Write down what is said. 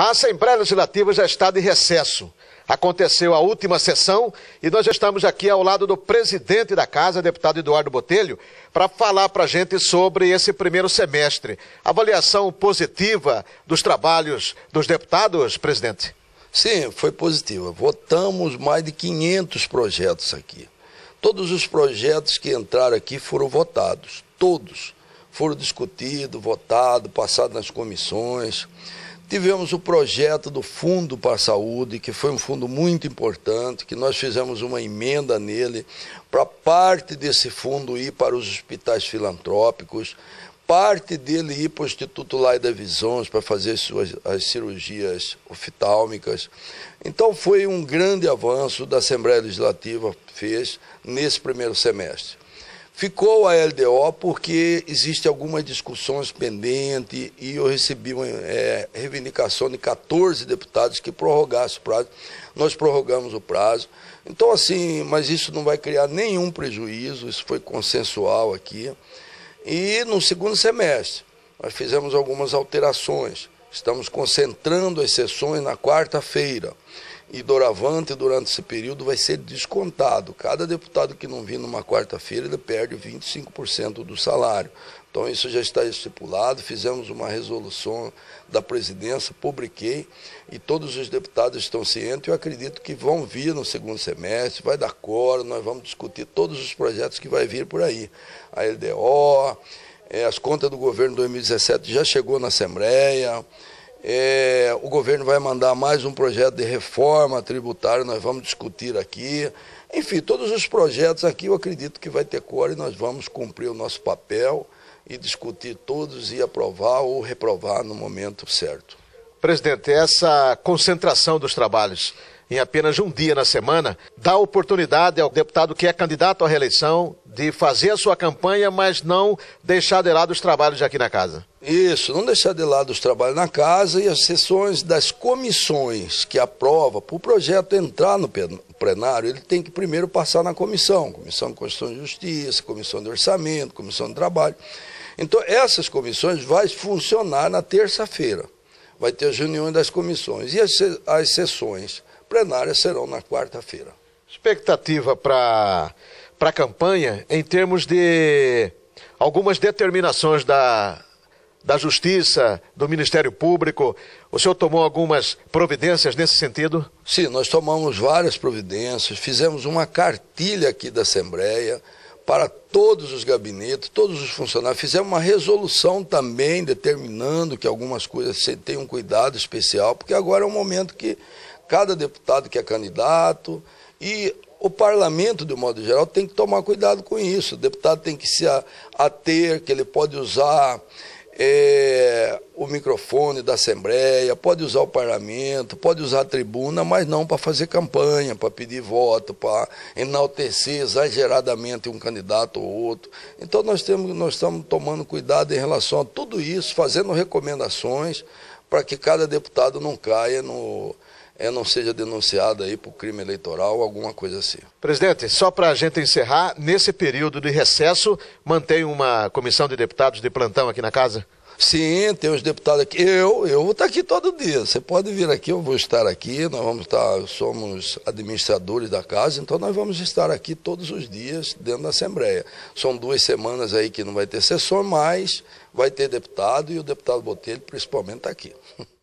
A Assembleia Legislativa já está de recesso. Aconteceu a última sessão e nós já estamos aqui ao lado do presidente da casa, deputado Eduardo Botelho, para falar para a gente sobre esse primeiro semestre. Avaliação positiva dos trabalhos dos deputados, presidente? Sim, foi positiva. Votamos mais de 500 projetos aqui. Todos os projetos que entraram aqui foram votados, todos. Foram discutidos, votados, passados nas comissões. Tivemos o projeto do Fundo para a Saúde, que foi um fundo muito importante, que nós fizemos uma emenda nele para parte desse fundo ir para os hospitais filantrópicos, parte dele ir para o Instituto Laida Visões para fazer suas, as cirurgias oftálmicas. Então foi um grande avanço da Assembleia Legislativa fez nesse primeiro semestre. Ficou a LDO porque existem algumas discussões pendentes e eu recebi uma é, reivindicação de 14 deputados que prorrogasse o prazo. Nós prorrogamos o prazo. Então, assim, mas isso não vai criar nenhum prejuízo, isso foi consensual aqui. E no segundo semestre, nós fizemos algumas alterações. Estamos concentrando as sessões na quarta-feira e doravante durante esse período vai ser descontado. Cada deputado que não vir numa quarta-feira, ele perde 25% do salário. Então isso já está estipulado, fizemos uma resolução da presidência, publiquei e todos os deputados estão cientes. Eu acredito que vão vir no segundo semestre, vai dar coro, nós vamos discutir todos os projetos que vai vir por aí. A LDO, é, as contas do governo 2017 já chegou na Assembleia. É, o governo vai mandar mais um projeto de reforma tributária, nós vamos discutir aqui. Enfim, todos os projetos aqui eu acredito que vai ter cor e nós vamos cumprir o nosso papel e discutir todos e aprovar ou reprovar no momento certo. Presidente, essa concentração dos trabalhos em apenas um dia na semana dá oportunidade ao deputado que é candidato à reeleição de fazer a sua campanha, mas não deixar de lado os trabalhos aqui na casa. Isso, não deixar de lado os trabalhos na casa e as sessões das comissões que aprova para o projeto entrar no plenário, ele tem que primeiro passar na comissão, comissão de Constituição e Justiça, comissão de Orçamento, comissão de Trabalho. Então, essas comissões vai funcionar na terça-feira. Vai ter as reuniões das comissões e as, as sessões plenárias serão na quarta-feira. Expectativa para para a campanha em termos de algumas determinações da, da Justiça, do Ministério Público. O senhor tomou algumas providências nesse sentido? Sim, nós tomamos várias providências, fizemos uma cartilha aqui da Assembleia para todos os gabinetes, todos os funcionários. Fizemos uma resolução também determinando que algumas coisas você tenha um cuidado especial, porque agora é um momento que cada deputado que é candidato e o parlamento, de um modo geral, tem que tomar cuidado com isso. O deputado tem que se ater, que ele pode usar é, o microfone da Assembleia, pode usar o parlamento, pode usar a tribuna, mas não para fazer campanha, para pedir voto, para enaltecer exageradamente um candidato ou outro. Então nós, temos, nós estamos tomando cuidado em relação a tudo isso, fazendo recomendações para que cada deputado não caia no é, não seja denunciada aí por crime eleitoral, alguma coisa assim. Presidente, só para a gente encerrar, nesse período de recesso, mantém uma comissão de deputados de plantão aqui na casa? Sim, tem os deputados aqui. Eu, eu vou estar tá aqui todo dia. Você pode vir aqui, eu vou estar aqui. Nós vamos estar, tá, somos administradores da casa, então nós vamos estar aqui todos os dias dentro da Assembleia. São duas semanas aí que não vai ter sessão, mas vai ter deputado e o deputado Botelho principalmente está aqui.